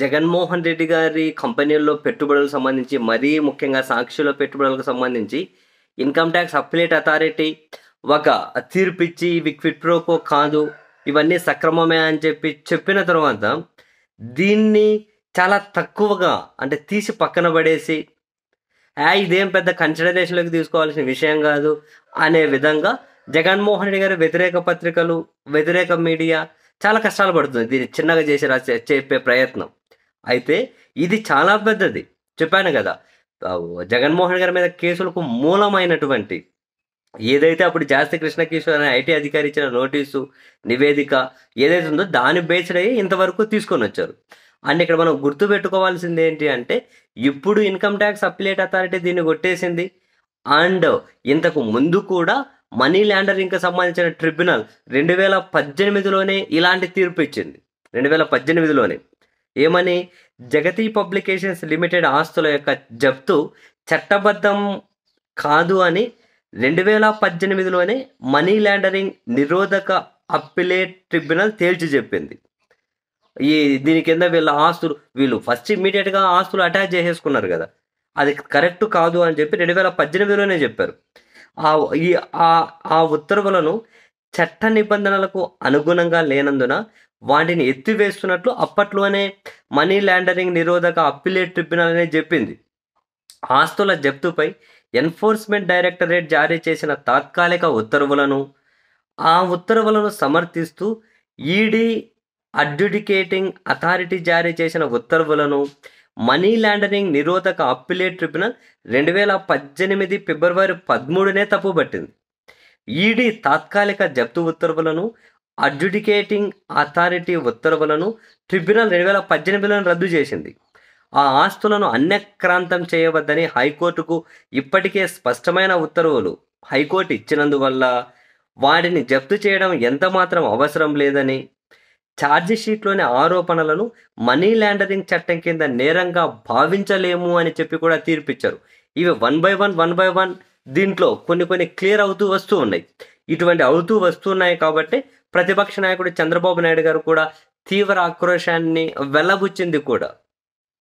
జగన్మోహన్ రెడ్డి గారి కంపెనీల్లో పెట్టుబడులకు సంబంధించి మరీ ముఖ్యంగా సాక్షిలో పెట్టుబడులకు సంబంధించి ఇన్కమ్ ట్యాక్స్ అప్లేట్ అథారిటీ ఒక తీర్పిచ్చి ఇవి క్విట్ ప్రోకో కాదు ఇవన్నీ సక్రమమే అని చెప్పి చెప్పిన తర్వాత దీన్ని చాలా తక్కువగా అంటే తీసి పక్కన పడేసి ఇదేం పెద్ద కన్సిడరేషన్లోకి తీసుకోవాల్సిన విషయం కాదు అనే విధంగా జగన్మోహన్ రెడ్డి గారి వ్యతిరేక పత్రికలు వ్యతిరేక మీడియా చాలా కష్టాలు పడుతుంది దీన్ని చిన్నగా చేసి చెప్పే ప్రయత్నం అయితే ఇది చాలా పెద్దది చెప్పాను కదా జగన్మోహన్ గారి మీద కేసులకు మూలమైనటువంటి ఏదైతే అప్పుడు జాస్తి కిషోర్ అనే ఐటీ అధికారి ఇచ్చిన నోటీసు నివేదిక ఏదైతే ఉందో దాని బేస్డ్ అయ్యి ఇంతవరకు తీసుకొని వచ్చారు అండ్ ఇక్కడ మనం పెట్టుకోవాల్సింది ఏంటి అంటే ఇప్పుడు ఇన్కమ్ ట్యాక్స్ అప్లేట్ అథారిటీ దీన్ని కొట్టేసింది అండ్ ఇంతకు ముందు కూడా మనీ ల్యాండరింగ్కి సంబంధించిన ట్రిబ్యునల్ రెండు వేల పద్దెనిమిదిలోనే ఇలాంటి తీర్పు ఇచ్చింది రెండు వేల పద్దెనిమిదిలోనే ఏమని జగతి పబ్లికేషన్స్ లిమిటెడ్ ఆస్తుల యొక్క జప్తు చట్టబద్ధం కాదు అని రెండు వేల పద్దెనిమిదిలోనే మనీ ల్యాండరింగ్ నిరోధక అప్పిలేట్ ట్రిబ్యునల్ తేల్చి చెప్పింది ఈ దీని కింద వీళ్ళ ఆస్తులు వీళ్ళు ఫస్ట్ ఇమీడియట్గా ఆస్తులు అటాచ్ చేసేసుకున్నారు కదా అది కరెక్ట్ కాదు అని చెప్పి రెండు వేల పద్దెనిమిదిలోనే చెప్పారు ఆ ఈ ఆ ఉత్తర్వులను చట్ట నిబంధనలకు అనుగుణంగా లేనందున వాటిని ఎత్తివేస్తున్నట్లు అప్పట్లోనే మనీ ల్యాండరింగ్ నిరోధక అప్పిలేట్ ట్రిబ్యునల్ అనేది చెప్పింది ఆస్తుల జప్తుపై ఎన్ఫోర్స్మెంట్ డైరెక్టరేట్ జారీ చేసిన తాత్కాలిక ఉత్తర్వులను ఆ ఉత్తర్వులను సమర్థిస్తూ ఈడీ అడ్యుడికేటింగ్ అథారిటీ జారీ చేసిన ఉత్తర్వులను మనీ ల్యాండరింగ్ నిరోధక అప్పిలేట్ ట్రిబ్యునల్ రెండు వేల పద్దెనిమిది ఫిబ్రవరి పదమూడునే తప్పుబట్టింది ఈడీ తాత్కాలిక జప్తు ఉత్తర్వులను అడ్జుడికేటింగ్ అథారిటీ ఉత్తర్వులను ట్రిబ్యునల్ రెండు వేల పద్దెనిమిదిలో రద్దు చేసింది ఆ ఆస్తులను అన్యక్రాంతం చేయవద్దని హైకోర్టుకు ఇప్పటికే స్పష్టమైన ఉత్తర్వులు హైకోర్టు ఇచ్చినందువల్ల వాటిని జప్తు చేయడం ఎంతమాత్రం అవసరం లేదని ఛార్జిషీట్లోని ఆరోపణలను మనీ ల్యాండరింగ్ చట్టం కింద నేరంగా భావించలేము అని చెప్పి కూడా తీర్పిచ్చారు ఇవి one by one one by one దీంట్లో కొన్ని కొన్ని క్లియర్ అవుతూ వస్తూ ఉన్నాయి ఇటువంటి అవుతూ వస్తున్నాయి కాబట్టి ప్రతిపక్ష నాయకుడు చంద్రబాబు నాయుడు గారు కూడా తీవ్ర ఆక్రోశాన్ని వెళ్ళబుచ్చింది కూడా